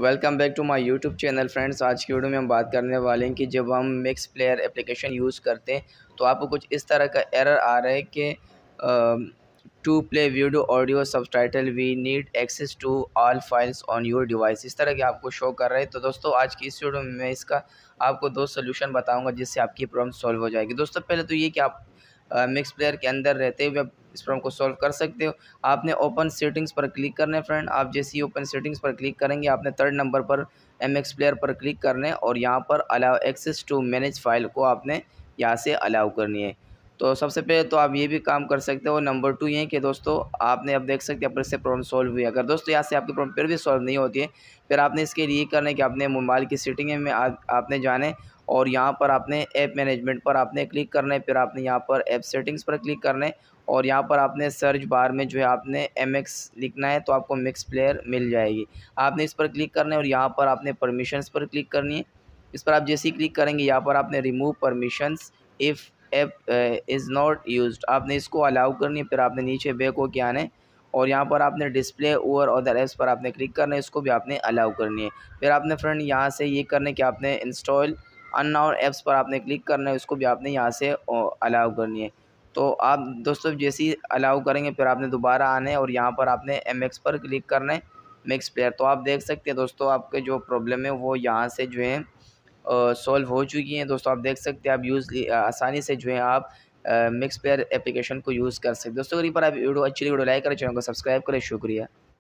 welcome back to my YouTube channel friends आज की video में हम बात करने वाले हैं कि जब हम मिक्स प्लेयर एप्लीकेशन यूज़ करते हैं तो आपको कुछ इस तरह का एरर आ रहा है कि to play video audio subtitle we need access to all files on your device इस तरह के आपको शो कर रहे हैं तो दोस्तों आज की इस वीडियो में मैं इसका आपको दो सोल्यूशन बताऊँगा जिससे आपकी प्रॉब्लम सॉल्व हो जाएगी दोस्तों पहले तो ये कि आप मिक्स प्लेयर के अंदर रहते हुए इस प्रॉब्लम को सॉल्व कर सकते हो आपने ओपन सेटिंग्स पर क्लिक करने फ्रेंड आप जैसे ही ओपन सेटिंग्स पर क्लिक करेंगे आपने थर्ड नंबर पर एम एक्स प्लेयर पर क्लिक करने और यहाँ पर allow access to manage file को आपने यहाँ से अलाउ करनी है तो सबसे पहले तो आप ये भी काम कर सकते हो नंबर टू ये कि दोस्तों आपने अब देख सकते हैं अपने से प्रॉब्लम सॉल्व हुई अगर दोस्तों यहाँ से आपकी प्रॉब्लम फिर भी सॉल्व नहीं होती है फिर आपने इसके लिए करना है कि आपने मोबाइल की सेटिंग में आ, आपने जाने और यहाँ पर आपने ऐप मैनेजमेंट पर आपने क्लिक करना है फिर आपने यहाँ पर ऐप सेटिंग्स पर क्लिक करना है और यहाँ पर आपने सर्च बार में जो है आपने एम एक्स लिखना है तो आपको मिक्स प्लेयर मिल जाएगी आपने इस पर क्लिक करना है और यहाँ पर आपने परमिशंस पर क्लिक करनी है इस पर आप जैसे ही क्लिक करेंगे यहाँ पर आपने remove permissions if app is not use आपने इसको अलाउ करनी है फिर आपने नीचे बैक हो के आने और यहाँ पर आपने डिस्प्ले ओवर अदर एप्स पर आपने क्लिक करना है इसको भी आपने अलाउ करनी है फिर आपने फ्रेंड यहाँ से ये करना है कि आपने इंस्टॉल और ऐप्स पर आपने क्लिक करना है उसको भी आपने यहाँ से अलाउ करनी है तो आप दोस्तों जैसे ही अलाउ करेंगे फिर आपने दोबारा आना है और यहाँ पर आपने एम एक्स पर क्लिक करना है मिक्स प्लेयर तो आप देख सकते हैं दोस्तों आपके जो प्रॉब्लम है वो यहाँ से जो है सॉल्व हो चुकी हैं दोस्तों आप देख सकते हैं आप यूज़ आसानी से जो है आप मिक्स पेयर एप्लीकेशन को यूज़ कर सकते दोस्तों अगर पर आप वीडियो अच्छी वीडियो लाइक करें चैनल को सब्सक्राइब करें शुक्रिया